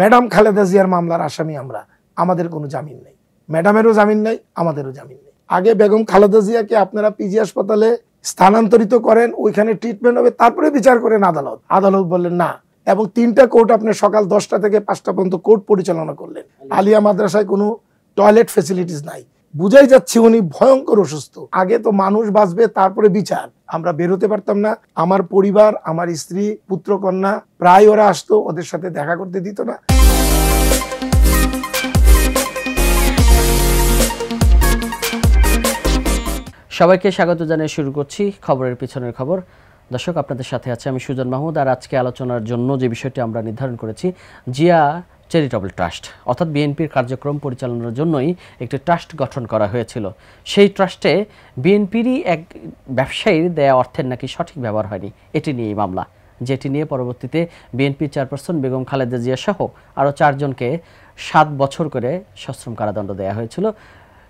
Madam Khaleda জিয়ার মামলার আসামি আমরা আমাদের কোনো জামিন নেই ম্যাডামেরও জামিন নেই আমাদেরও জামিন নেই আগে বেগম খালেদা জিয়াকে আপনারা পিজি হাসপাতালে স্থানান্তরিত করেন ওইখানে ট্রিটমেন্ট হবে তারপরে বিচার করেন আদালত আদালত বললেন না এবং তিনটা কোর্ট আপনি সকাল দশটা থেকে পাঁচটা পর্যন্ত কোর্ট পরিচালনা করলেন আলিয়া মাদ্রাসায় কোনো টয়লেট ফেসিলিটিস নাই বুঝাই যাচ্ছে উনি ভয়ঙ্কর অসুস্থ আগে তো মানুষ বাঁচবে তারপরে বিচার আমরা বেরোতে পারতাম না আমার পরিবার আমার স্ত্রী পুত্রকন্যা প্রায় ওরা আসতো ওদের সাথে দেখা করতে দিত না সবাইকে স্বাগত জানিয়ে শুরু করছি খবরের পিছনের খবর দর্শক আপনাদের সাথে আছে আমি সুজন মাহমুদ আর আজকে আলোচনার জন্য যে বিষয়টি আমরা নির্ধারণ করেছি জিয়া চ্যারিটেবল ট্রাস্ট অর্থাৎ বিএনপির কার্যক্রম পরিচালনার জন্যই একটি ট্রাস্ট গঠন করা হয়েছিল সেই ট্রাস্টে বিএনপিরই এক ব্যবসায়ীর দেয়া অর্থের নাকি সঠিক ব্যবহার হয়নি এটি নিয়ে মামলা যেটি নিয়ে পরবর্তীতে বিএনপি চেয়ারপারসন বেগম খালেদা জিয়া সহ আরও চারজনকে সাত বছর করে সশ্রম কারাদণ্ড দেওয়া হয়েছিল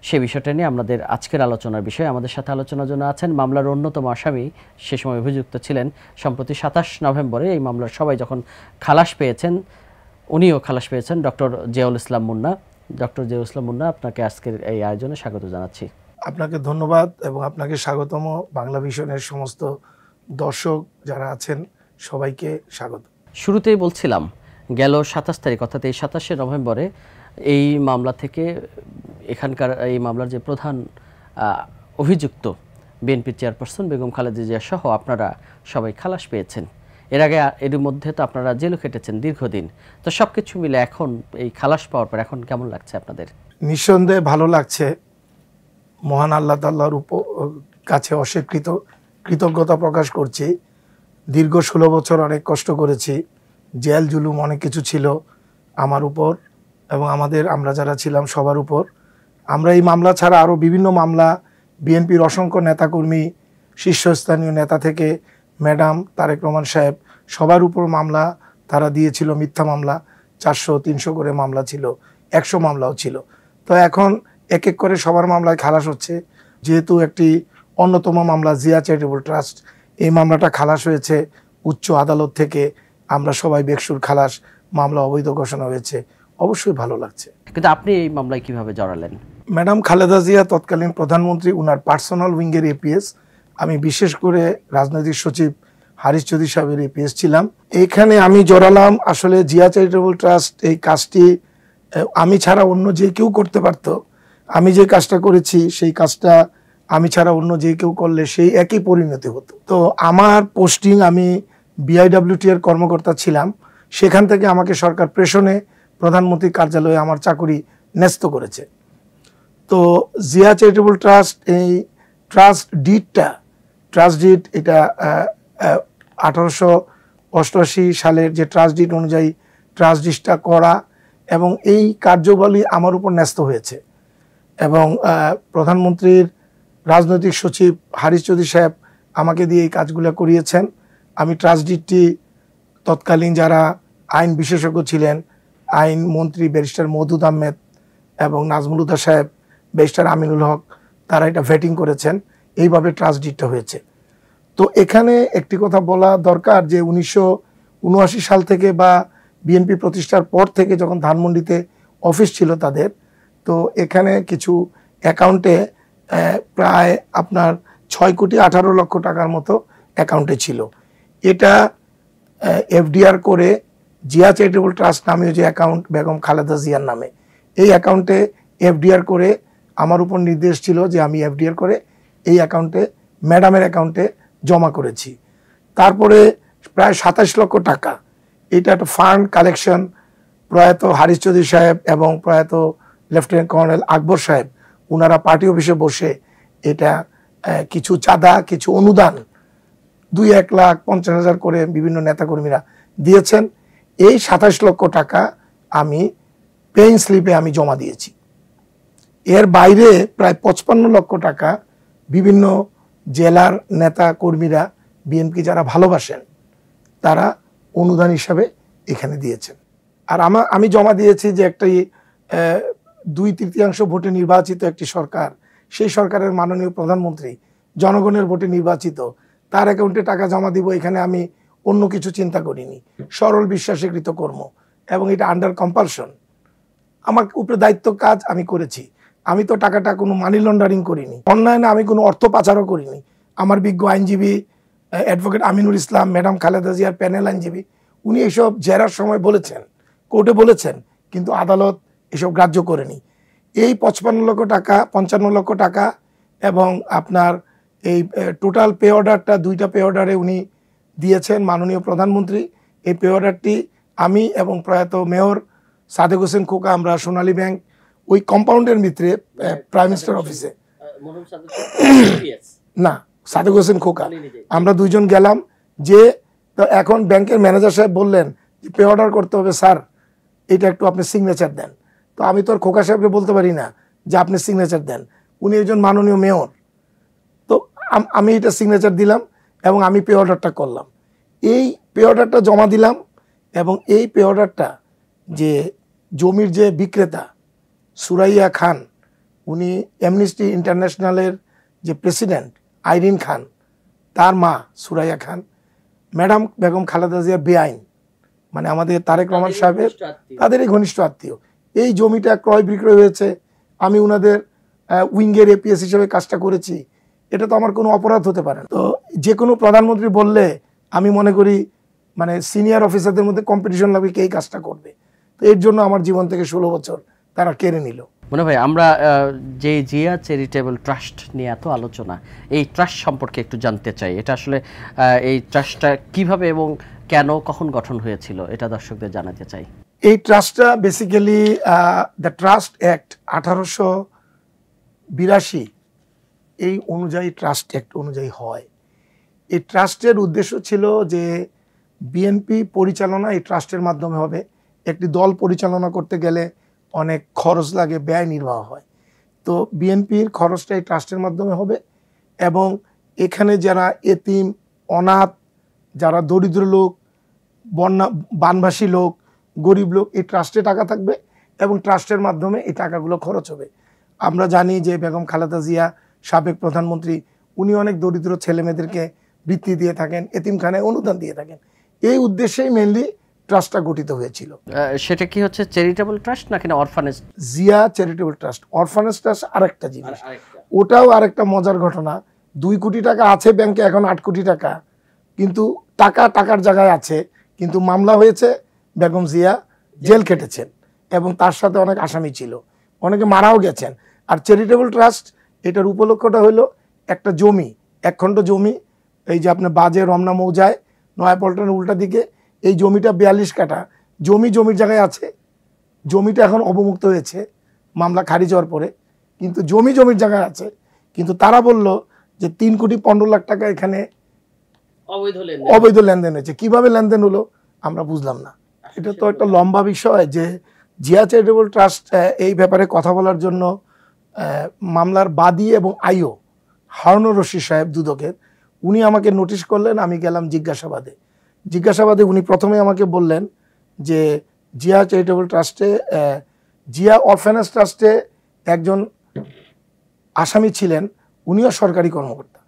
সে বিষয়টা নিয়ে আমাদের আজকের আলোচনার বিষয়ে আমাদের সাথে আলোচনার জন্য আছেন মামলার অন্যতম আসামি সে সময় অভিযুক্ত ছিলেন সম্প্রতি সাতাশ নভেম্বরে এই মামলার সবাই যখন খালাস পেয়েছেন উনিও খালাস পেয়েছেন ডক্টর জিয়াউল ইসলাম মুন্না ডক্টর জিয়াউল ইসলাম মুন্না আপনাকে আজকের এই আয়োজনে স্বাগত জানাচ্ছি আপনাকে ধন্যবাদ এবং আপনাকে স্বাগতম বাংলা ভিশনের সমস্ত দর্শক যারা আছেন সবাইকে স্বাগত শুরুতেই বলছিলাম গেল সাতাশ তারিখ অর্থাৎ এই সাতাশে নভেম্বরে এই মামলা থেকে এখানকার এই মামলার যে প্রধান অভিযুক্ত বিএনপি চেয়ারপারসন বেগম খালেদা জিয়া সহ আপনারা সবাই খালাস পেয়েছেন এর আগে এর মধ্যে তো আপনারা জেলও খেটেছেন দীর্ঘদিন তো সব কিছু মিলে এখন এই খালাস পাওয়ার পর এখন কেমন লাগছে আপনাদের নিঃসন্দেহে ভালো লাগছে মহান আল্লাহ তাল্লাহর উপর কাছে অস্বীকৃত কৃতজ্ঞতা প্রকাশ করছি দীর্ঘ ষোলো বছর অনেক কষ্ট করেছি জেল জুলুম অনেক কিছু ছিল আমার উপর এবং আমাদের আমরা যারা ছিলাম সবার উপর আমরা এই মামলা ছাড়া আরও বিভিন্ন মামলা বিএনপির অসংখ্য নেতাকর্মী শীর্ষস্থানীয় নেতা থেকে ম্যাডাম তারেক রহমান সাহেব সবার উপর মামলা তারা দিয়েছিল মিথ্যা মামলা চারশো তিনশো করে মামলা ছিল একশো মামলাও ছিল তো এখন এক এক করে সবার মামলায় খালাস হচ্ছে যেহেতু একটি অন্যতম মামলা জিয়া চ্যারিটেবল ট্রাস্ট এই মামলাটা খালাস হয়েছে উচ্চ আদালত থেকে আমরা সবাই বেকসুর খালাস মামলা অবৈধ ঘোষণা হয়েছে অবশ্যই ভালো লাগছে কিন্তু আপনি এই মামলায় কিভাবে জড়ালেন ম্যাডাম খালেদা জিয়া তৎকালীন প্রধানমন্ত্রী উনার পার্সোনাল উইঙ্গের এপিএস আমি বিশেষ করে রাজনৈতিক সচিব হারিশ চৌধুরী সাহেবের এই পেজ ছিলাম এইখানে আমি জড়ালাম আসলে জিয়া চ্যারিটেবল ট্রাস্ট এই কাজটি আমি ছাড়া অন্য যে কেউ করতে পারত আমি যে কাজটা করেছি সেই কাজটা আমি ছাড়া অন্য যে কেউ করলে সেই একই পরিণতি হতো তো আমার পোস্টিং আমি বিআইডাব্লিউটি এর কর্মকর্তা ছিলাম সেখান থেকে আমাকে সরকার প্রেষণে প্রধানমন্ত্রী কার্যালয়ে আমার চাকরি ন্যস্ত করেছে তো জিয়া চ্যারিটেবল ট্রাস্ট এই ট্রাস্ট ডিটটা ট্রাস্টডিট এটা আঠারোশো অষ্টআশি সালের যে ট্রাস্টডিট অনুযায়ী ট্রাস্টডিটটা করা এবং এই কার্যবলী আমার উপর ন্যস্ত হয়েছে এবং প্রধানমন্ত্রীর রাজনৈতিক সচিব হারিশ চৌধুরী সাহেব আমাকে দিয়ে এই কাজগুলো করিয়েছেন আমি ট্রাস্টডিটটি তৎকালীন যারা আইন বিশেষজ্ঞ ছিলেন আইন মন্ত্রী ব্যারিস্টার মধুদ আহমেদ এবং নাজমুল সাহেব ব্যারিস্টার আমিনুল হক তারা এটা ভেটিং করেছেন এইভাবে ডিটটা হয়েছে তো এখানে একটি কথা বলা দরকার যে উনিশশো সাল থেকে বা বিএনপি প্রতিষ্ঠার পর থেকে যখন ধানমন্ডিতে অফিস ছিল তাদের তো এখানে কিছু অ্যাকাউন্টে প্রায় আপনার ছয় কোটি আঠারো লক্ষ টাকার মতো অ্যাকাউন্টে ছিল এটা এফডিআর করে জিয়া চ্যারিটেবল ট্রাস্ট নামীয় যে অ্যাকাউন্ট বেগম খালেদা জিয়ার নামে এই অ্যাকাউন্টে এফডিআর করে আমার উপর নির্দেশ ছিল যে আমি এফডিআর করে এই অ্যাকাউন্টে ম্যাডামের অ্যাকাউন্টে জমা করেছি তারপরে প্রায় সাতাশ লক্ষ টাকা এটা একটা ফান্ড কালেকশন প্রয়াত হারিশ চৌধুরী সাহেব এবং প্রয়াত লেফটেন্যান্ট কর্নেল আকবর সাহেব ওনারা পার্টি অফিসে বসে এটা কিছু চাঁদা কিছু অনুদান দুই এক লাখ পঞ্চাশ হাজার করে বিভিন্ন নেতাকর্মীরা দিয়েছেন এই সাতাশ লক্ষ টাকা আমি পেইন স্লিপে আমি জমা দিয়েছি এর বাইরে প্রায় পঁচপান্ন লক্ষ টাকা বিভিন্ন জেলার নেতা কর্মীরা বিএনপি যারা ভালোবাসেন তারা অনুদান হিসাবে এখানে দিয়েছেন আর আমা আমি জমা দিয়েছি যে একটি দুই তৃতীয়াংশ ভোটে নির্বাচিত একটি সরকার সেই সরকারের মাননীয় প্রধানমন্ত্রী জনগণের ভোটে নির্বাচিত তার অ্যাকাউন্টে টাকা জমা দিব এখানে আমি অন্য কিছু চিন্তা করিনি সরল বিশ্বাসীকৃত কর্ম এবং এটা আন্ডার কম্পালশন আমার উপরে দায়িত্ব কাজ আমি করেছি আমি তো টাকাটা কোনো মানি লন্ডারিং করিনি অনলাইনে না আমি কোনো অর্থ পাচারও করিনি আমার বিজ্ঞ আইনজীবী অ্যাডভোকেট আমিনুল ইসলাম ম্যাডাম খালেদা জিয়ার প্যানেল আইনজীবী উনি এসব জেরার সময় বলেছেন কোর্টে বলেছেন কিন্তু আদালত এসব গ্রাহ্য করেনি এই পঁচপান্ন লক্ষ টাকা পঞ্চান্ন লক্ষ টাকা এবং আপনার এই টোটাল পে অর্ডারটা দুইটা পে অর্ডারে উনি দিয়েছেন মাননীয় প্রধানমন্ত্রী এই পে অর্ডারটি আমি এবং প্রয়াত মেয়র সাদেক হোসেন খোকা আমরা সোনালী ব্যাংক ওই কম্পাউন্ডের ভিতরে প্রাইম মিনিস্টার অফিসে না সাদেক হোসেন খোকা আমরা দুইজন গেলাম যে এখন ব্যাংকের ম্যানেজার সাহেব বললেন যে পে অর্ডার করতে হবে স্যার এটা একটু আপনি সিগনেচার দেন তো আমি তো আর খোকা সাহেবকে বলতে পারি না যে আপনি সিগনেচার দেন উনি একজন মাননীয় মেয়র তো আমি এটা সিগনেচার দিলাম এবং আমি পে অর্ডারটা করলাম এই পে অর্ডারটা জমা দিলাম এবং এই পে অর্ডারটা যে জমির যে বিক্রেতা সুরাইয়া খান উনি অ্যামনিস্টি ইন্টারন্যাশনালের যে প্রেসিডেন্ট আইরিন খান তার মা সুরাইয়া খান ম্যাডাম বেগম খালেদা জিয়া বেআইন মানে আমাদের তারেক রহমান সাহেবের তাদেরই ঘনিষ্ঠ আত্মীয় এই জমিটা ক্রয় বিক্রয় হয়েছে আমি ওনাদের উইঙ্গের এপিএস হিসেবে কাজটা করেছি এটা তো আমার কোনো অপরাধ হতে পারে তো যে কোনো প্রধানমন্ত্রী বললে আমি মনে করি মানে সিনিয়র অফিসারদের মধ্যে কম্পিটিশন লাগবে কে এই কাজটা করবে তো এর জন্য আমার জীবন থেকে ষোলো বছর তারা কেড়ে নিল মনে ভাই আমরা যে জিয়া চ্যারিটেবল ট্রাস্ট নিয়ে এত আলোচনা এই ট্রাস্ট সম্পর্কে একটু জানতে চাই এটা আসলে এই ট্রাস্টটা কিভাবে এবং কেন কখন গঠন হয়েছিল এটা দর্শকদের জানাতে চাই এই ট্রাস্টটা বেসিক্যালি দ্য ট্রাস্ট অ্যাক্ট আঠারোশো বিরাশি এই অনুযায়ী ট্রাস্ট অ্যাক্ট অনুযায়ী হয় এই ট্রাস্টের উদ্দেশ্য ছিল যে বিএনপি পরিচালনা এই ট্রাস্টের মাধ্যমে হবে একটি দল পরিচালনা করতে গেলে অনেক খরচ লাগে ব্যয় নির্বাহ হয় তো বিএনপির খরচটা এই ট্রাস্টের মাধ্যমে হবে এবং এখানে যারা এতিম অনাথ যারা দরিদ্র লোক বন্যা বানভাসী লোক গরিব লোক এই ট্রাস্টে টাকা থাকবে এবং ট্রাস্টের মাধ্যমে এই টাকাগুলো খরচ হবে আমরা জানি যে বেগম খালেদা জিয়া সাবেক প্রধানমন্ত্রী উনি অনেক দরিদ্র ছেলেমেয়েদেরকে বৃত্তি দিয়ে থাকেন এতিমখানায় অনুদান দিয়ে থাকেন এই উদ্দেশ্যেই মেনলি ট্রাস্টটা গঠিত হয়েছিল সেটা কি হচ্ছে চ্যারিটেবল ট্রাস্ট নাকি না orphanage Zia charitable trust orphanage trust আরেকটা জিনিস ওটাও আরেকটা মজার ঘটনা দুই কোটি টাকা আছে ব্যাংকে এখন আট কোটি টাকা কিন্তু টাকা টাকার জায়গায় আছে কিন্তু মামলা হয়েছে বেগম জিয়া জেল কেটেছেন এবং তার সাথে অনেক আসামি ছিল অনেকে মারাও গেছেন আর চ্যারিটেবল ট্রাস্ট এটার উপলক্ষটা হলো একটা জমি একখণ্ড জমি এই যে আপনার বাজে রমনা মৌজায় নয়াপল্টনের উল্টা দিকে এই জমিটা বিয়াল্লিশ কাটা জমি জমির জায়গায় আছে জমিটা এখন অবমুক্ত হয়েছে মামলা খারিজ হওয়ার পরে কিন্তু জমি জমির জায়গায় আছে কিন্তু তারা বলল যে তিন কোটি পনেরো লাখ টাকা এখানে অবৈধ লেনদেন হয়েছে কিভাবে লেনদেন হলো আমরা বুঝলাম না এটা তো একটা লম্বা বিষয় যে জিয়া চ্যারিটেবল ট্রাস্ট এই ব্যাপারে কথা বলার জন্য মামলার বাদী এবং আইও হারুনুর রশিদ সাহেব দুদকের উনি আমাকে নোটিশ করলেন আমি গেলাম জিজ্ঞাসাবাদে জিজ্ঞাসাবাদে উনি প্রথমে আমাকে বললেন যে জিয়া চ্যারিটেবল ট্রাস্টে জিয়া অরফানেজ ট্রাস্টে একজন আসামি ছিলেন উনিও সরকারি কর্মকর্তা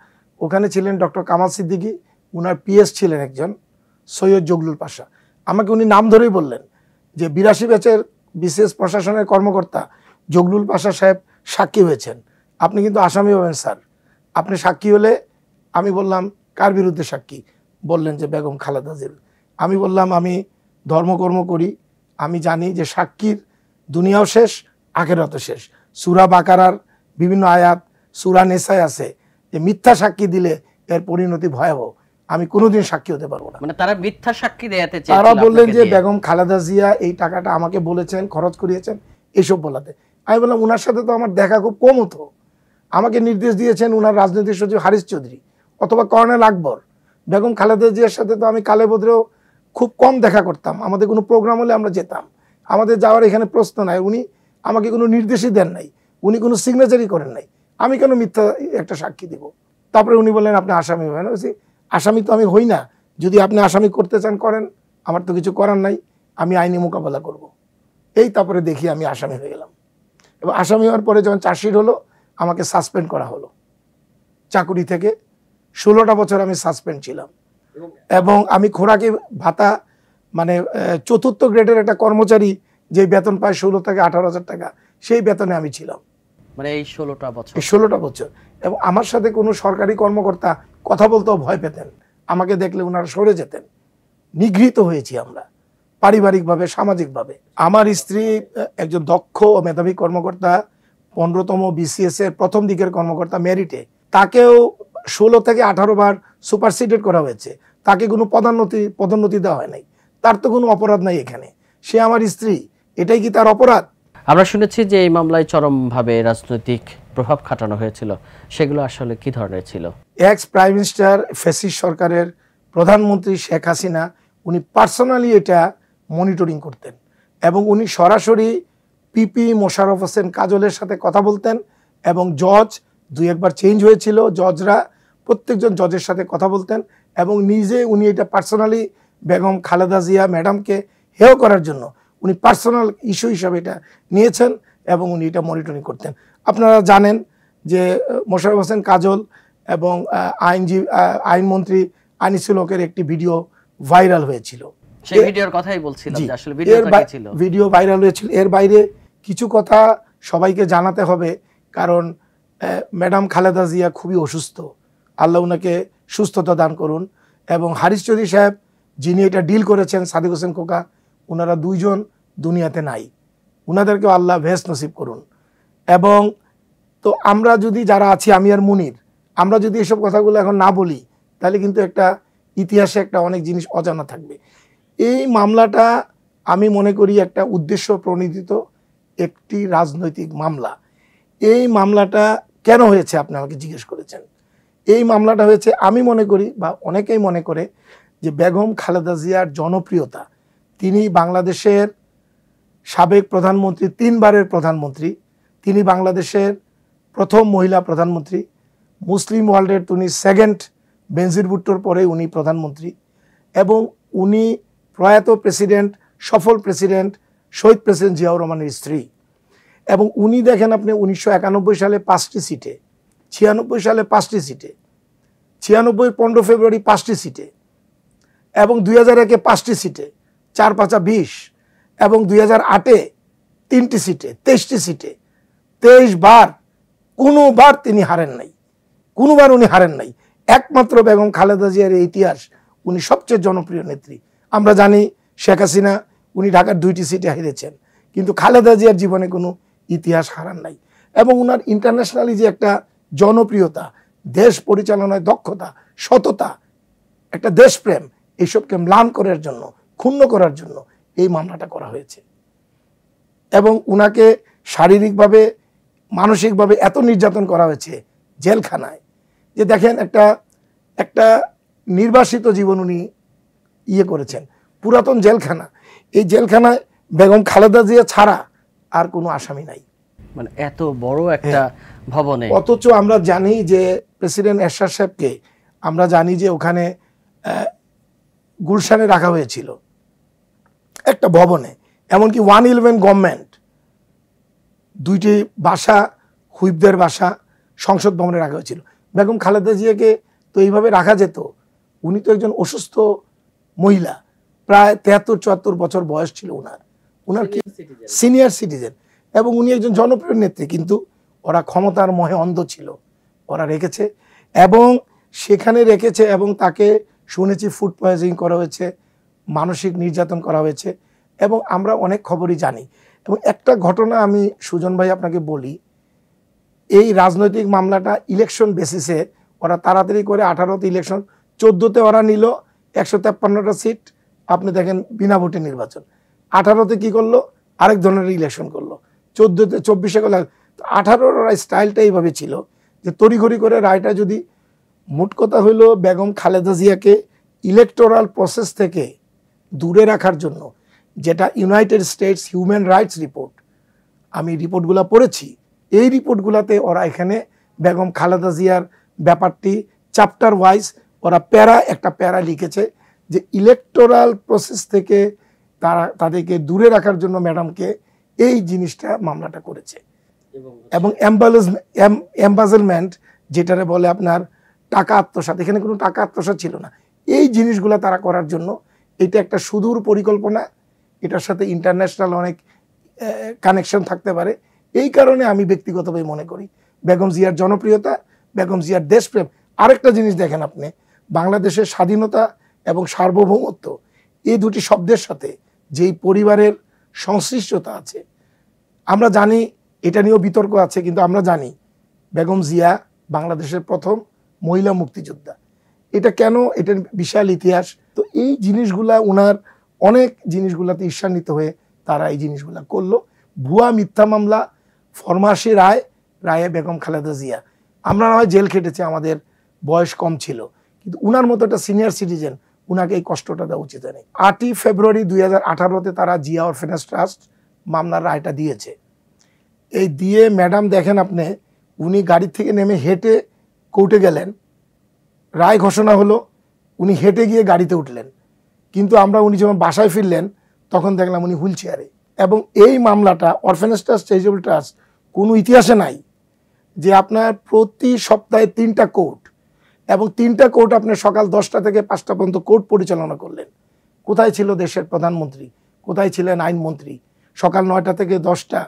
ওখানে ছিলেন ডক্টর কামাল সিদ্দিকী উনার পিএস ছিলেন একজন সৈয়দ জগলুল পাশা আমাকে উনি নাম ধরেই বললেন যে বিরাশি ব্যাচের বিশেষ প্রশাসনের কর্মকর্তা জগলুল পাশা সাহেব সাক্ষী হয়েছেন আপনি কিন্তু আসামি হবেন স্যার আপনি সাক্ষী হলে আমি বললাম কার বিরুদ্ধে সাক্ষী বললেন যে বেগম খালেদা জিল আমি বললাম আমি ধর্মকর্ম করি আমি জানি যে সাক্ষীর দুনিয়াও শেষ আখেরত শেষ সুরা বাকারার বিভিন্ন আয়াত সুরা নেশায় আছে যে মিথ্যা সাক্ষী দিলে এর পরিণতি ভয়াবহ আমি কোনোদিন সাক্ষী হতে পারবো না মানে তারা মিথ্যা সাক্ষী দেয়াতে তারা বললেন যে বেগম খালেদা জিয়া এই টাকাটা আমাকে বলেছেন খরচ করিয়েছেন এইসব বলাতে আমি বললাম ওনার সাথে তো আমার দেখা খুব কম হতো আমাকে নির্দেশ দিয়েছেন ওনার রাজনৈতিক সচিব হারিশ চৌধুরী অথবা কর্নেল আকবর বেগম খালেদা জিয়ার সাথে তো আমি কালে বদ্রেও খুব কম দেখা করতাম আমাদের কোনো প্রোগ্রাম হলে আমরা যেতাম আমাদের যাওয়ার এখানে প্রশ্ন নাই উনি আমাকে কোনো নির্দেশই দেন নাই উনি কোনো সিগনেচারই করেন নাই আমি কেন মিথ্যা একটা সাক্ষী দিব তারপরে উনি বললেন আপনি আসামি হবেন বলছি আসামি তো আমি হই না যদি আপনি আসামি করতে চান করেন আমার তো কিছু করার নাই আমি আইনি মোকাবেলা করব। এই তারপরে দেখি আমি আসামি হয়ে গেলাম এবং আসামি হওয়ার পরে যখন চাষির হলো আমাকে সাসপেন্ড করা হলো চাকুরি থেকে ষোলোটা বছর আমি সাসপেন্ড ছিলাম এবং আমি খোরাকে ভাতা মানে চতুর্থ গ্রেডের একটা কর্মচারী যে বেতন পায় ষোলো থেকে আঠারো হাজার টাকা সেই বেতনে আমি ছিলাম মানে এই ষোলোটা বছর ষোলোটা বছর এবং আমার সাথে কোনো সরকারি কর্মকর্তা কথা বলতেও ভয় পেতেন আমাকে দেখলে ওনারা সরে যেতেন নিগৃহীত হয়েছি আমরা পারিবারিকভাবে সামাজিকভাবে আমার স্ত্রী একজন দক্ষ ও মেধাবী কর্মকর্তা পনেরোতম বিসিএস এর প্রথম দিকের কর্মকর্তা মেরিটে তাকেও ষোলো থেকে আঠারো বার সুপারসিডেড করা হয়েছে তাকে কোনো পদোন্নতি পদোন্নতি দেওয়া হয় নাই তার তো কোনো অপরাধ নাই এখানে সে আমার স্ত্রী এটাই কি তার অপরাধ আমরা শুনেছি যে এই মামলায় চরমভাবে রাজনৈতিক প্রভাব খাটানো হয়েছিল সেগুলো আসলে কি ধরনের ছিল এক্স প্রাইম মিনিস্টার ফেসিস সরকারের প্রধানমন্ত্রী শেখ হাসিনা উনি পার্সোনালি এটা মনিটরিং করতেন এবং উনি সরাসরি পিপি মোশারফ হোসেন কাজলের সাথে কথা বলতেন এবং জজ দুই একবার চেঞ্জ হয়েছিল জজরা প্রত্যেকজন জজের সাথে কথা বলতেন এবং নিজে উনি এটা পার্সোনালি বেগম খালেদা জিয়া ম্যাডামকে হেয় করার জন্য উনি পার্সোনাল ইস্যু হিসাবে এটা নিয়েছেন এবং উনি এটা মনিটরিং করতেন আপনারা জানেন যে মোশারফ হোসেন কাজল এবং আইনজীবী আইনমন্ত্রী আনিসুল হকের একটি ভিডিও ভাইরাল হয়েছিল সেই ভিডিওর কথাই বলছিলাম আসলে ভিডিও ভাইরাল হয়েছিল এর বাইরে কিছু কথা সবাইকে জানাতে হবে কারণ ম্যাডাম খালেদা জিয়া খুবই অসুস্থ আল্লাহ ওনাকে সুস্থতা দান করুন এবং হারিস চৌধুরী সাহেব যিনি এটা ডিল করেছেন সাদিক হোসেন খোকা ওনারা দুইজন দুনিয়াতে নাই ওনাদেরকেও আল্লাহ ভেস নসিব করুন এবং তো আমরা যদি যারা আছি আমি আর মুনির আমরা যদি এসব কথাগুলো এখন না বলি তাহলে কিন্তু একটা ইতিহাসে একটা অনেক জিনিস অজানা থাকবে এই মামলাটা আমি মনে করি একটা উদ্দেশ্য প্রণীত একটি রাজনৈতিক মামলা এই মামলাটা কেন হয়েছে আপনি আমাকে জিজ্ঞেস করেছেন এই মামলাটা হয়েছে আমি মনে করি বা অনেকেই মনে করে যে বেগম খালেদা জিয়ার জনপ্রিয়তা তিনি বাংলাদেশের সাবেক প্রধানমন্ত্রী তিনবারের প্রধানমন্ত্রী তিনি বাংলাদেশের প্রথম মহিলা প্রধানমন্ত্রী মুসলিম ওয়ার্ল্ডের তিনি সেকেন্ড বেনজির ভুট্টোর পরে উনি প্রধানমন্ত্রী এবং উনি প্রয়াত প্রেসিডেন্ট সফল প্রেসিডেন্ট শহীদ প্রেসিডেন্ট জিয়াউর রহমানের স্ত্রী এবং উনি দেখেন আপনি উনিশশো সালে পাঁচটি সিটে ছিয়ানব্বই সালে পাঁচটি সিটে ছিয়ানব্বই পনেরো ফেব্রুয়ারি পাঁচটি সিটে এবং দুই হাজার একে পাঁচটি সিটে চার পাঁচা বিশ এবং দুই হাজার আটে তিনটি সিটে তেইশটি সিটে তেইশ বার কোনোবার তিনি হারেন নাই কোনোবার উনি হারেন নাই একমাত্র বেগম খালেদা জিয়ার ইতিহাস উনি সবচেয়ে জনপ্রিয় নেত্রী আমরা জানি শেখ হাসিনা উনি ঢাকার দুইটি সিটে হেরেছেন কিন্তু খালেদা জিয়ার জীবনে কোনো ইতিহাস হারান নাই এবং উনার ইন্টারন্যাশনালি যে একটা জনপ্রিয়তা দেশ পরিচালনায় দক্ষতা সততা একটা দেশপ্রেম এইসবকে ম্লান করার জন্য ক্ষুণ্ণ করার জন্য এই মামলাটা করা হয়েছে এবং উনাকে শারীরিকভাবে মানসিকভাবে এত নির্যাতন করা হয়েছে জেলখানায় যে দেখেন একটা একটা নির্বাসিত জীবন উনি ইয়ে করেছেন পুরাতন জেলখানা এই জেলখানায় বেগম খালেদা জিয়া ছাড়া আর কোনো আসামি নাই মানে এত বড় একটা হ্যাঁ। ভবনে অথচ আমরা জানি যে প্রেসিডেন্ট এরশাদ সাহেবকে আমরা জানি যে ওখানে গুলশানে রাখা হয়েছিল একটা ভবনে এমনকি ওয়ান ইলেভেন গভর্নমেন্ট দুইটি বাসা হুইপদের বাসা সংসদ ভবনে রাখা হয়েছিল বেগম খালেদা জিয়াকে তো এইভাবে রাখা যেত উনি তো একজন অসুস্থ মহিলা প্রায় তেহাত্তর চুয়াত্তর বছর বয়স ছিল ওনার ওনার কি সিনিয়র সিটিজেন এবং উনি একজন জনপ্রিয় নেত্রী কিন্তু ওরা ক্ষমতার মহে অন্ধ ছিল ওরা রেখেছে এবং সেখানে রেখেছে এবং তাকে শুনেছি ফুড পয়জিং করা হয়েছে মানসিক নির্যাতন করা হয়েছে এবং আমরা অনেক খবরই জানি এবং একটা ঘটনা আমি সুজন ভাই আপনাকে বলি এই রাজনৈতিক মামলাটা ইলেকশন বেসিসে ওরা তাড়াতাড়ি করে আঠারোতে ইলেকশন চোদ্দোতে ওরা নিল একশো তেপ্পান্নটা সিট আপনি দেখেন বিনা ভোটে নির্বাচন আঠারোতে কি করলো আরেক ধরনের ইলেকশন করলো চোদ্দোতে চব্বিশে গেলে আঠারোর ওরা স্টাইলটা এইভাবে ছিল যে তড়িঘড়ি করে রায়টা যদি মোট কথা হইল বেগম খালেদা জিয়াকে ইলেকটোরাল প্রসেস থেকে দূরে রাখার জন্য যেটা United States human rights report আমি রিপোর্টগুলো পড়েছি এই রিপোর্টগুলোতে ওরা এখানে বেগম খালেদা জিয়ার ব্যাপারটি চ্যাপ্টার ওয়াইজ ওরা প্যারা একটা প্যারা লিখেছে যে ইলেকটোরাল প্রসেস থেকে তারা তাদেরকে দূরে রাখার জন্য ম্যাডামকে এই জিনিসটা মামলাটা করেছে এবং অ্যাম্বাজেলমেন্ট যেটারে বলে আপনার টাকা আত্মসাত এখানে কোনো টাকা আত্মসাত ছিল না এই জিনিসগুলো তারা করার জন্য এটা একটা সুদূর পরিকল্পনা এটার সাথে ইন্টারন্যাশনাল অনেক কানেকশন থাকতে পারে এই কারণে আমি ব্যক্তিগতভাবে মনে করি বেগম জিয়ার জনপ্রিয়তা বেগম জিয়ার দেশপ্রেম আরেকটা জিনিস দেখেন আপনি বাংলাদেশের স্বাধীনতা এবং সার্বভৌমত্ব এই দুটি শব্দের সাথে যেই পরিবারের সংশ্লিষ্টতা আছে আমরা জানি এটা নিয়েও বিতর্ক আছে কিন্তু আমরা জানি বেগম জিয়া বাংলাদেশের প্রথম মহিলা মুক্তিযোদ্ধা এটা কেন এটার বিশাল ইতিহাস তো এই জিনিসগুলা ওনার অনেক জিনিসগুলাতে ঈর্ষান্বিত হয়ে তারা এই জিনিসগুলা করল ভুয়া মিথ্যা মামলা ফরমাসি রায় রায়ে বেগম খালেদা জিয়া আমরা নয় জেল খেটেছি আমাদের বয়স কম ছিল কিন্তু উনার মতো একটা সিনিয়র সিটিজেন উনাকে এই কষ্টটা দেওয়া উচিত নেই আটই ফেব্রুয়ারি দুই হাজার আঠারোতে তারা জিয়া অরফেনাস ট্রাস্ট মামলার রায়টা দিয়েছে এই দিয়ে ম্যাডাম দেখেন আপনি উনি গাড়ি থেকে নেমে হেঁটে কোর্টে গেলেন রায় ঘোষণা হলো উনি হেঁটে গিয়ে গাড়িতে উঠলেন কিন্তু আমরা উনি যখন বাসায় ফিরলেন তখন দেখলাম উনি হুইল চেয়ারে এবং এই মামলাটা অরফেনাস ট্রাস্ট চেরিটেবল ট্রাস্ট কোনো ইতিহাসে নাই যে আপনার প্রতি সপ্তাহে তিনটা কোর্ট এবং তিনটা কোর্ট আপনি সকাল দশটা থেকে পাঁচটা পর্যন্ত কোর্ট পরিচালনা করলেন কোথায় ছিল দেশের প্রধানমন্ত্রী কোথায় ছিলেন আইনমন্ত্রী সকাল নয়টা থেকে দশটা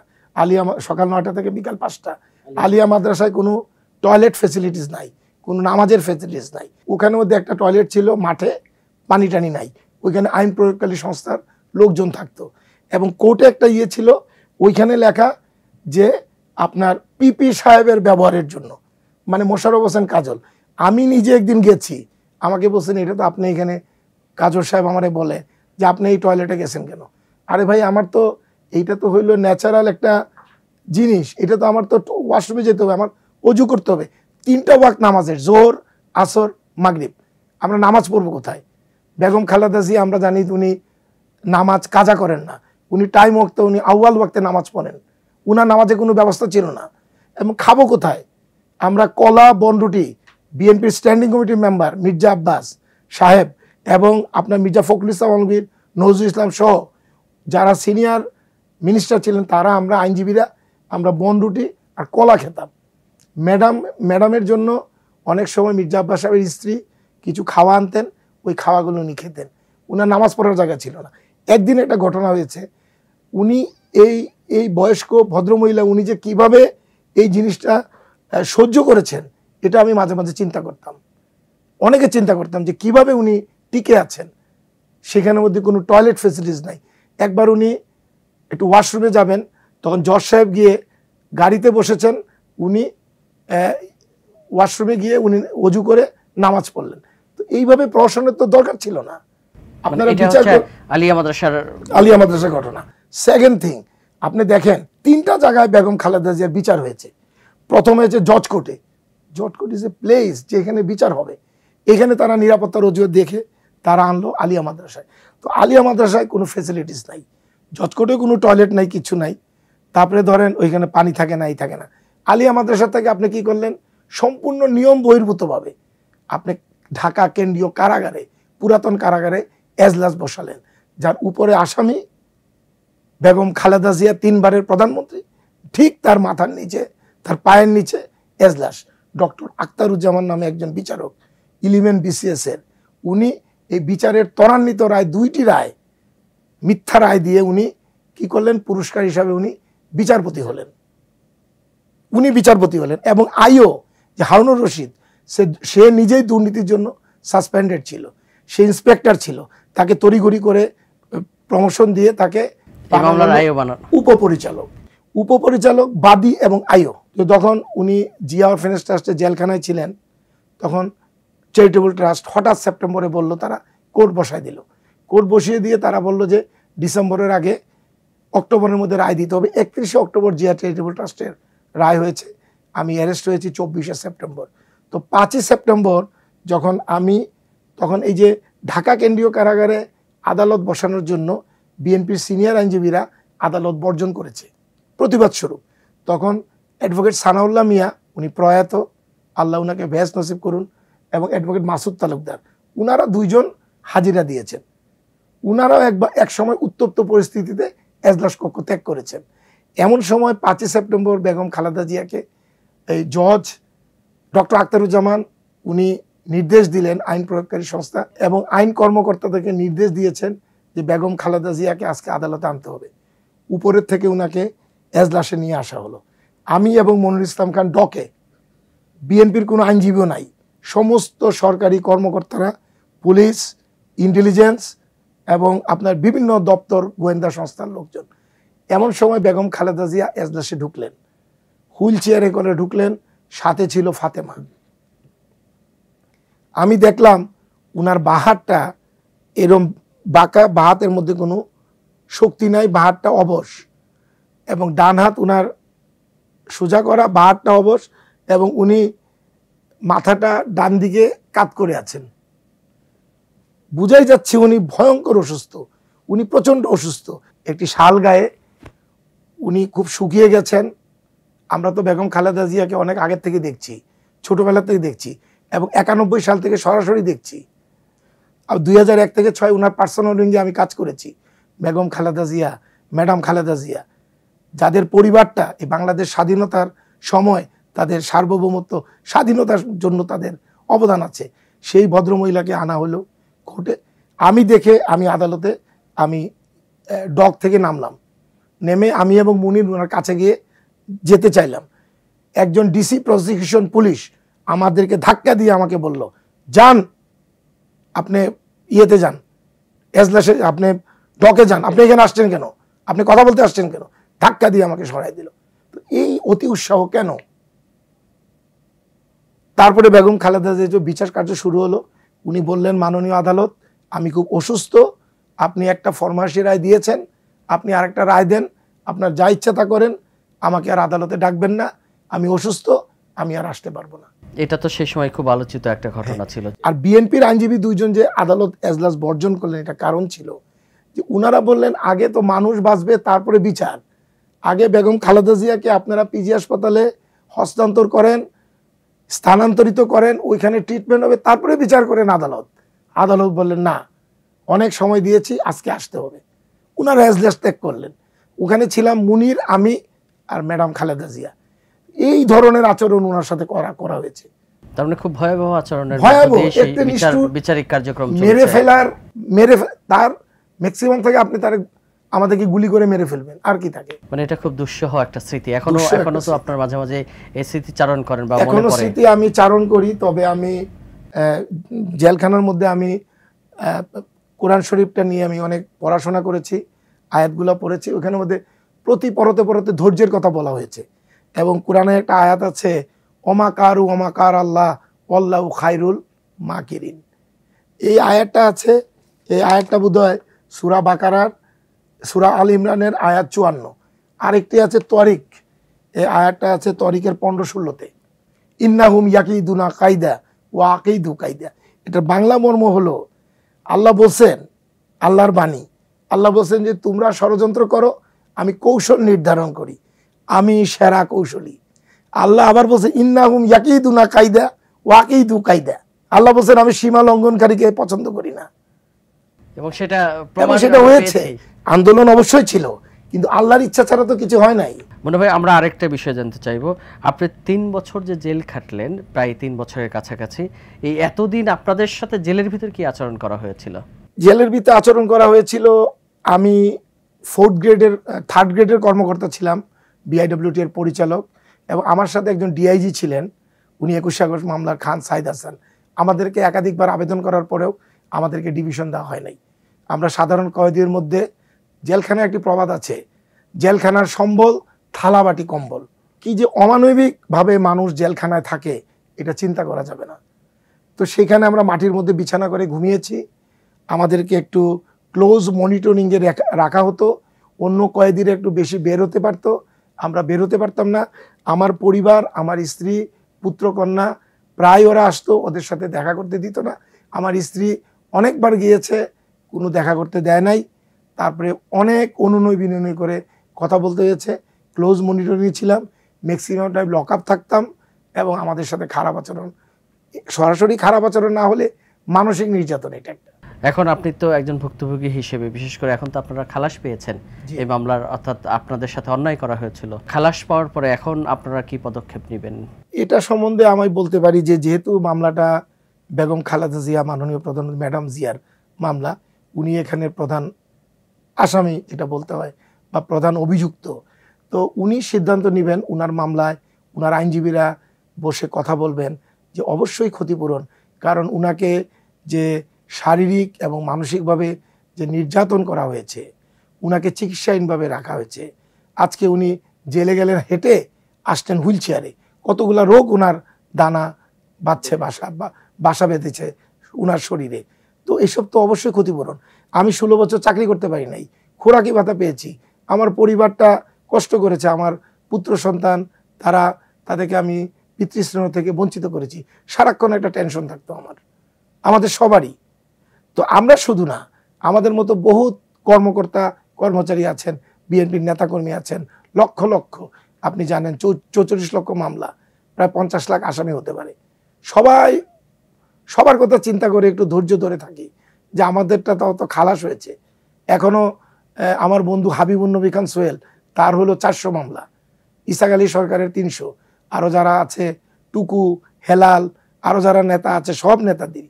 আলিয়া সকাল নয়টা থেকে বিকাল পাঁচটা আলিয়া মাদ্রাসায় কোনো টয়লেট ফেসিলিটিস নাই কোনো নামাজের ফেসিলিটিস নাই ওখানে মধ্যে একটা টয়লেট ছিল মাঠে পানি টানি নাই ওইখানে আইন প্রয়োগকারী সংস্থার লোকজন থাকতো এবং কোর্টে একটা ইয়ে ছিল ওইখানে লেখা যে আপনার পিপি সাহেবের ব্যবহারের জন্য মানে মোশারফ হোসেন কাজল আমি নিজে একদিন গেছি আমাকে বলছেন এটা তো আপনি এখানে কাজর সাহেব আমারে বলে যে আপনি এই টয়লেটে গেছেন কেন আরে ভাই আমার তো এইটা তো হইলো ন্যাচারাল একটা জিনিস এটা তো আমার তো ওয়াশরুমে যেতে হবে আমার অজু করতে হবে তিনটা ওয়াক নামাজের জোর আসর মাগরীব আমরা নামাজ পড়বো কোথায় বেগম খালাদা জি আমরা জানি উনি নামাজ কাজা করেন না উনি টাইম ওয়াক্তে উনি আউয়াল ওয়াক্তে নামাজ পড়েন উনার নামাজে কোনো ব্যবস্থা ছিল না এবং খাবো কোথায় আমরা কলা বনরুটি বিএনপির স্ট্যান্ডিং কমিটির মেম্বার মির্জা আব্বাস সাহেব এবং আপনার মির্জা ফখরুল ইসলাম আলমগীর নজরুল ইসলাম সহ যারা সিনিয়র মিনিস্টার ছিলেন তারা আমরা আইনজীবীরা আমরা বন রুটি আর কলা খেতাম ম্যাডাম ম্যাডামের জন্য অনেক সময় মির্জা আব্বাস সাহেবের স্ত্রী কিছু খাওয়া আনতেন ওই খাওয়াগুলো উনি খেতেন উনার নামাজ পড়ার জায়গা ছিল না একদিন একটা ঘটনা হয়েছে উনি এই এই বয়স্ক ভদ্রমহিলা উনি যে কিভাবে এই জিনিসটা সহ্য করেছেন এটা আমি মাঝে মাঝে চিন্তা করতাম অনেকে চিন্তা করতাম যে কিভাবে উনি টিকে আছেন সেখানের মধ্যে কোনো টয়লেট ফেসিলিটিস নাই একবার উনি একটু ওয়াশরুমে যাবেন তখন জজ সাহেব গিয়ে গাড়িতে বসেছেন উনি ওয়াশরুমে গিয়ে উনি অজু করে নামাজ পড়লেন তো এইভাবে প্রশাসনের তো দরকার ছিল না আপনারা বিচার আলিয়া মাদ্রাসার আলিয়া মাদ্রাসার ঘটনা সেকেন্ড থিং আপনি দেখেন তিনটা জায়গায় বেগম খালেদা জিয়ার বিচার হয়েছে প্রথম হয়েছে জজ কোর্টে জটকট ইজ এ প্লেস যেখানে বিচার হবে এখানে তারা নিরাপত্তা অজুহাত দেখে তারা আনলো আলিয়া মাদ্রাসায় তো আলিয়া মাদ্রাসায় কোনো ফেসিলিটিস নাই জটকটে কোনো টয়লেট নাই কিছু নাই তারপরে ধরেন ওইখানে পানি থাকে না এই থাকে না আলিয়া মাদ্রাসার থেকে আপনি কি করলেন সম্পূর্ণ নিয়ম বহির্ভূতভাবে আপনি ঢাকা কেন্দ্রীয় কারাগারে পুরাতন কারাগারে এজলাস বসালেন যার উপরে আসামি বেগম খালেদা জিয়া তিনবারের প্রধানমন্ত্রী ঠিক তার মাথার নিচে তার পায়ের নিচে এজলাস ডক্টর আক্তারুজ্জামান নামে একজন বিচারক ইলিভেন বিসিএস এর উনি এই বিচারের ত্বরান্বিত রায় দুইটি রায় মিথ্যা রায় দিয়ে উনি কি করলেন পুরস্কার হিসাবে উনি বিচারপতি হলেন উনি বিচারপতি হলেন এবং আইও যে হারুনুর রশিদ সে সে নিজেই দুর্নীতির জন্য সাসপেন্ডেড ছিল সে ইন্সপেক্টর ছিল তাকে তড়িঘড়ি করে প্রমোশন দিয়ে তাকে উপপরিচালক উপপরিচালক বাদী এবং আইও তো তখন উনি জিয়া অরফেনেস ট্রাস্টে জেলখানায় ছিলেন তখন চ্যারিটেবল ট্রাস্ট হঠাৎ সেপ্টেম্বরে বলল তারা কোর্ট বসায় দিল কোর্ট বসিয়ে দিয়ে তারা বলল যে ডিসেম্বরের আগে অক্টোবরের মধ্যে রায় দিতে হবে একত্রিশে অক্টোবর জিয়া চ্যারিটেবল ট্রাস্টের রায় হয়েছে আমি অ্যারেস্ট হয়েছি চব্বিশে সেপ্টেম্বর তো পাঁচই সেপ্টেম্বর যখন আমি তখন এই যে ঢাকা কেন্দ্রীয় কারাগারে আদালত বসানোর জন্য বিএনপির সিনিয়র আইনজীবীরা আদালত বর্জন করেছে প্রতিবাদ শুরু তখন অ্যাডভোকেট সানাউল্লাহ মিয়া উনি প্রয়াত আল্লাহ উনাকে ভ্যাস নসিব করুন এবং অ্যাডভোকেট মাসুদ তালুকদার উনারা দুইজন হাজিরা দিয়েছেন উনারাও একবার এক সময় উত্তপ্ত পরিস্থিতিতে এজলাস কক্ষ ত্যাগ করেছেন এমন সময় পাঁচই সেপ্টেম্বর বেগম খালেদা জিয়াকে এই জজ ডক্টর আখতারুজ্জামান উনি নির্দেশ দিলেন আইন প্রয়োগকারী সংস্থা এবং আইন কর্মকর্তাদেরকে নির্দেশ দিয়েছেন যে বেগম খালেদা জিয়াকে আজকে আদালতে আনতে হবে উপরের থেকে উনাকে এজলাসে নিয়ে আসা হলো আমি এবং মনির ইসলাম খান ডকে বিএনপির কোনো আইনজীবীও নাই সমস্ত সরকারি কর্মকর্তারা পুলিশ ইন্টেলিজেন্স এবং আপনার বিভিন্ন দপ্তর গোয়েন্দা সংস্থার লোকজন এমন সময় বেগম খালেদা জিয়া এজলাসে ঢুকলেন হুইল চেয়ারে করে ঢুকলেন সাথে ছিল ফাতেমা আমি দেখলাম উনার বাহারটা এরম বাঁকা বাহাতের মধ্যে কোনো শক্তি নাই বাহারটা অবশ এবং ডান হাত উনার সোজা করা বা হাতটা অবশ এবং উনি মাথাটা ডান দিকে কাত করে আছেন বুঝাই যাচ্ছে উনি ভয়ঙ্কর অসুস্থ উনি প্রচণ্ড অসুস্থ একটি শাল গায়ে উনি খুব শুকিয়ে গেছেন আমরা তো বেগম খালেদা জিয়াকে অনেক আগের থেকে দেখছি ছোটোবেলা থেকে দেখছি এবং একানব্বই সাল থেকে সরাসরি দেখছি আর দুই হাজার এক থেকে ছয় উনার পার্সোনাল রিঙ্গে আমি কাজ করেছি বেগম খালেদা জিয়া ম্যাডাম খালেদা জিয়া যাদের পরিবারটা এই বাংলাদেশ স্বাধীনতার সময় তাদের সার্বভৌমত্ব স্বাধীনতার জন্য তাদের অবদান আছে সেই ভদ্রমহিলাকে আনা হলো কোর্টে আমি দেখে আমি আদালতে আমি ডক থেকে নামলাম নেমে আমি এবং মুনির ওনার কাছে গিয়ে যেতে চাইলাম একজন ডিসি প্রসিকিউশন পুলিশ আমাদেরকে ধাক্কা দিয়ে আমাকে বলল যান আপনি ইয়েতে যান এজলাসে আপনি ডকে যান আপনি এখানে আসছেন কেন আপনি কথা বলতে আসছেন কেন ধাক্কা দিয়ে আমাকে সরাই দিল তো এই অতি উৎসাহ কেন তারপরে বেগম খালেদা যে বিচার কার্য শুরু হলো উনি বললেন মাননীয় আদালত আমি খুব অসুস্থ আপনি একটা ফরমাসি রায় দিয়েছেন আপনি আরেকটা রায় দেন আপনার যা ইচ্ছা তা করেন আমাকে আর আদালতে ডাকবেন না আমি অসুস্থ আমি আর আসতে পারবো না এটা তো সেই সময় খুব আলোচিত একটা ঘটনা হ্যাঁ। ছিল আর বিএনপির আইনজীবী দুইজন যে আদালত এজলাস বর্জন করলেন এটা কারণ ছিল যে উনারা বললেন আগে তো মানুষ বাঁচবে তারপরে বিচার আগে বেগম খালেদা জিয়াকে আপনারা পিজি হাসপাতালে হস্তান্তর করেন স্থানান্তরিত করেন ওইখানে ট্রিটমেন্ট হবে তারপরে বিচার করেন আদালত আদালত বললেন না অনেক সময় দিয়েছি আজকে আসতে হবে ওনারা এজলেস ত্যাগ করলেন ওখানে ছিলাম মুনির আমি আর ম্যাডাম খালেদা জিয়া এই ধরনের আচরণ ওনার সাথে করা করা হয়েছে তার মানে খুব ভয়াবহ আচরণের ভয়াবহ বিচারিক কার্যক্রম মেরে ফেলার মেরে তার ম্যাক্সিমাম থেকে আপনি তার আমাদেরকে গুলি করে মেরে ফেলবেন আর কি থাকে মানে এটা খুব দুঃসহ একটা স্মৃতি এখনো এখনো তো আপনার মাঝে মাঝে এই স্মৃতি চারণ করেন বা এখনো স্মৃতি আমি চারণ করি তবে আমি জেলখানার মধ্যে আমি কোরআন শরীফটা নিয়ে আমি অনেক পড়াশোনা করেছি আয়াতগুলো পড়েছি ওখানে মধ্যে প্রতি পরতে পরতে ধৈর্যের কথা বলা হয়েছে এবং কোরআনে একটা আয়াত আছে অমাকারু অমাকার আল্লাহ অল্লাহ খাইরুল মাকিরিন এই আয়াতটা আছে এই আয়াতটা বোধ হয় সুরা বাকারার সুরা আল ইমরানের আয়াত চুয়ান্ন আরেকটি আছে তরিক এই আয়াতটা আছে তরিকের পনেরো ষোলোতে ইন্নাহুম ইয়াকিদুনা কায়দা ও আকেইদু কায়দা এটা বাংলা মর্ম হলো আল্লাহ বলছেন আল্লাহর বাণী আল্লাহ বলছেন যে তোমরা ষড়যন্ত্র করো আমি কৌশল নির্ধারণ করি আমি সেরা কৌশলী আল্লাহ আবার বলছে ইন্নাহুম ইয়াকিদুনা কায়দা দু কায়দা আল্লাহ বলছেন আমি সীমা লঙ্ঘনকারীকে পছন্দ করি না এবং সেটা প্রমাণ সেটা হয়েছে আন্দোলন অবশ্যই ছিল কিন্তু আল্লাহর ইচ্ছা ছাড়া তো কিছু হয় নাই মনে ভাই আমরা আরেকটা বিষয় জানতে চাইবো আপনি তিন বছর যে জেল খাটলেন প্রায় তিন বছরের কাছাকাছি এই এতদিন আপনাদের সাথে জেলের ভিতর কি আচরণ করা হয়েছিল জেলের ভিতরে আচরণ করা হয়েছিল আমি ফোর্থ গ্রেডের থার্ড গ্রেডের কর্মকর্তা ছিলাম বিআইডব্লিউটি এর পরিচালক এবং আমার সাথে একজন ডিআইজি ছিলেন উনি একুশে আগস্ট মামলার খান সাইদ হাসান আমাদেরকে একাধিকবার আবেদন করার পরেও আমাদেরকে ডিভিশন দেওয়া হয় নাই আমরা সাধারণ কয়েদির মধ্যে জেলখানায় একটি প্রবাদ আছে জেলখানার সম্বল থালাবাটি কম্বল কি যে অমানবিকভাবে মানুষ জেলখানায় থাকে এটা চিন্তা করা যাবে না তো সেখানে আমরা মাটির মধ্যে বিছানা করে ঘুমিয়েছি আমাদেরকে একটু ক্লোজ মনিটরিংয়ে রাখা হতো অন্য কয়েদিরা একটু বেশি বের হতে পারত আমরা বের হতে পারতাম না আমার পরিবার আমার স্ত্রী পুত্রকন্যা প্রায় ওরা আসতো ওদের সাথে দেখা করতে দিত না আমার স্ত্রী অনেকবার গিয়েছে কোনো দেখা করতে দেয় নাই তারপরে অনেক অনুনয় বিনয় করে কথা বলতে হয়েছে ক্লোজ মনিটরিং ছিলাম ম্যাক্সিমাম টাইম লক আপ থাকতাম এবং আমাদের সাথে খারাপ আচরণ সরাসরি খারাপ আচরণ না হলে মানসিক নির্যাতন এটা একটা এখন আপনি তো একজন ভুক্তভোগী হিসেবে বিশেষ করে এখন তো আপনারা খালাস পেয়েছেন এই মামলার অর্থাৎ আপনাদের সাথে অন্যায় করা হয়েছিল খালাস পাওয়ার পরে এখন আপনারা কি পদক্ষেপ নেবেন এটা সম্বন্ধে আমি বলতে পারি যে যেহেতু মামলাটা বেগম খালাদা জিয়া মাননীয় প্রধান ম্যাডাম জিয়ার মামলা উনি এখানে প্রধান আসামি যেটা বলতে হয় বা প্রধান অভিযুক্ত তো উনি সিদ্ধান্ত নেবেন উনার মামলায় উনার আইনজীবীরা বসে কথা বলবেন যে অবশ্যই ক্ষতিপূরণ কারণ উনাকে যে শারীরিক এবং মানসিকভাবে যে নির্যাতন করা হয়েছে উনাকে চিকিৎসাহীনভাবে রাখা হয়েছে আজকে উনি জেলে গেলেন হেঁটে আসছেন হুইল চেয়ারে কতগুলো রোগ ওনার দানা বাচ্ছে বাসা বাসা বেঁধেছে ওনার শরীরে তো এসব তো অবশ্যই ক্ষতিপূরণ আমি ষোলো বছর চাকরি করতে পারি নাই খোরাকি ভাতা পেয়েছি আমার পরিবারটা কষ্ট করেছে আমার পুত্র সন্তান তারা তাদেরকে আমি পিতৃশ্রেণ থেকে বঞ্চিত করেছি সারাক্ষণ একটা টেনশন থাকতো আমার আমাদের সবারই তো আমরা শুধু না আমাদের মতো বহু কর্মকর্তা কর্মচারী আছেন বিএনপির নেতাকর্মী আছেন লক্ষ লক্ষ আপনি জানেন চৌচল্লিশ লক্ষ মামলা প্রায় পঞ্চাশ লাখ আসামি হতে পারে সবাই সবার কথা চিন্তা করে একটু ধৈর্য ধরে থাকি যে আমাদেরটা তো খালাস হয়েছে এখনও আমার বন্ধু হাবিবুল নবী খান সোহেল তার হলো চারশো মামলা ইসাক আলী সরকারের তিনশো আরও যারা আছে টুকু হেলাল আরও যারা নেতা আছে সব নেতাদের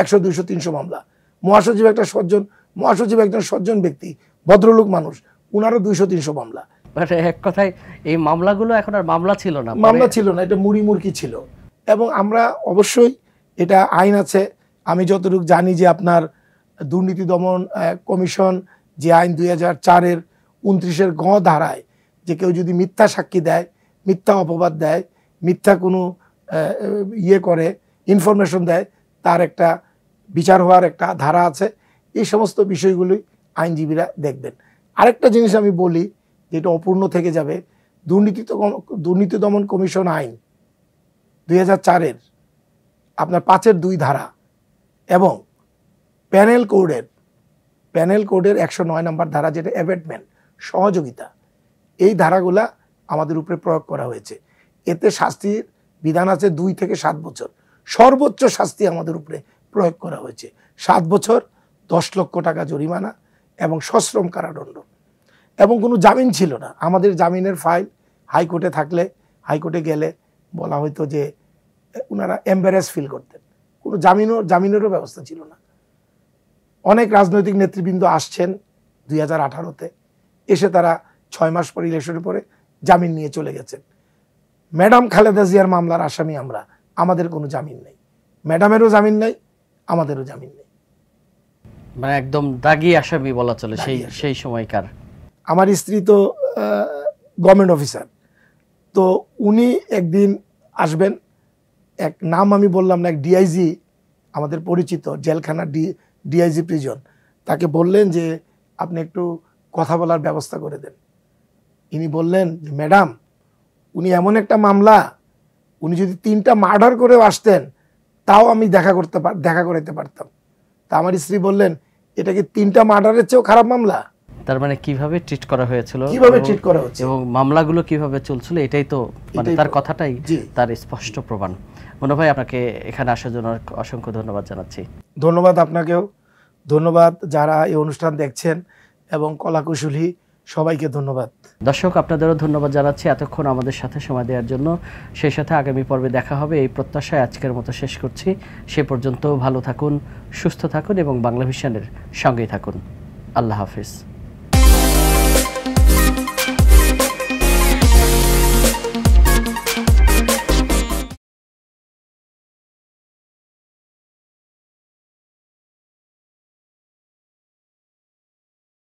একশো দুশো তিনশো মামলা মহাসচিব একটা সজ্জন মহাসচিব একজন সজ্জন ব্যক্তি ভদ্রলোক মানুষ উনারও দুইশো তিনশো মামলা মানে এক কথায় এই মামলাগুলো এখন আর মামলা ছিল না মানে মামলা ছিল না এটা মুড়ি মুরকি ছিল এবং আমরা অবশ্যই এটা আইন আছে আমি যতটুকু জানি যে আপনার দুর্নীতি দমন কমিশন যে আইন দুই হাজার চারের উনত্রিশের গ ধারায় যে কেউ যদি মিথ্যা সাক্ষী দেয় মিথ্যা অপবাদ দেয় মিথ্যা কোনো ইয়ে করে ইনফরমেশন দেয় তার একটা বিচার হওয়ার একটা ধারা আছে এই সমস্ত বিষয়গুলি আইনজীবীরা দেখবেন আরেকটা জিনিস আমি বলি যেটা অপূর্ণ থেকে যাবে দুর্নীতি দুর্নীতি দমন কমিশন আইন দুই হাজার চারের আপনার পাঁচের দুই ধারা এবং প্যানেল কোডের প্যানেল কোডের একশো নয় নম্বর ধারা যেটা অ্যাভেটমেন্ট সহযোগিতা এই ধারাগুলা আমাদের উপরে প্রয়োগ করা হয়েছে এতে শাস্তির বিধান আছে দুই থেকে সাত বছর সর্বোচ্চ শাস্তি আমাদের উপরে প্রয়োগ করা হয়েছে সাত বছর দশ লক্ষ টাকা জরিমানা এবং সশ্রম কারাদণ্ড এবং কোনো জামিন ছিল না আমাদের জামিনের ফাইল হাইকোর্টে থাকলে হাইকোর্টে গেলে বলা হয়তো যে ওনারা এম্বারেস ফিল করতেন কোনো জামিনও জামিনেরও ব্যবস্থা ছিল না অনেক রাজনৈতিক নেতৃবৃন্দ আসছেন দুই হাজার আঠারোতে এসে তারা ছয় মাস পর ইলেকশনের পরে জামিন নিয়ে চলে গেছেন ম্যাডাম খালেদা জিয়ার মামলার আসামি আমরা আমাদের কোনো জামিন নেই ম্যাডামেরও জামিন নেই আমাদেরও জামিন নেই মানে একদম দাগি আসামি বলা চলে সেই সেই সময়কার আমার স্ত্রী তো গভর্নমেন্ট অফিসার তো উনি একদিন আসবেন এক নাম আমি বললাম না এক ডিআইজি আমাদের পরিচিত জেলখানা ডি ডিআইজি প্রিজন তাকে বললেন যে আপনি একটু কথা বলার ব্যবস্থা করে দেন ইনি বললেন যে ম্যাডাম উনি এমন একটা মামলা উনি যদি তিনটা মার্ডার করে আসতেন তাও আমি দেখা করতে দেখা করাইতে পারতাম তা আমার স্ত্রী বললেন এটা কি তিনটা মার্ডারের চেয়েও খারাপ মামলা তার মানে কিভাবে ট্রিট করা হয়েছিল কিভাবে ট্রিট করা হচ্ছে এবং মামলাগুলো কিভাবে চলছিল এটাই তো মানে তার কথাটাই তার স্পষ্ট প্রমাণ মনে ভাই আপনাকে এখানে আসার জন্য অসংখ্য ধন্যবাদ জানাচ্ছি ধন্যবাদ আপনাকেও ধন্যবাদ যারা এই অনুষ্ঠান দেখছেন এবং কলাকুশলী সবাইকে ধন্যবাদ দর্শক আপনাদেরও ধন্যবাদ জানাচ্ছি এতক্ষণ আমাদের সাথে সময় দেওয়ার জন্য সেই সাথে আগামী পর্বে দেখা হবে এই প্রত্যাশায় আজকের মতো শেষ করছি সে পর্যন্ত ভালো থাকুন সুস্থ থাকুন এবং বাংলা ভিশনের সঙ্গেই থাকুন আল্লাহ হাফিজ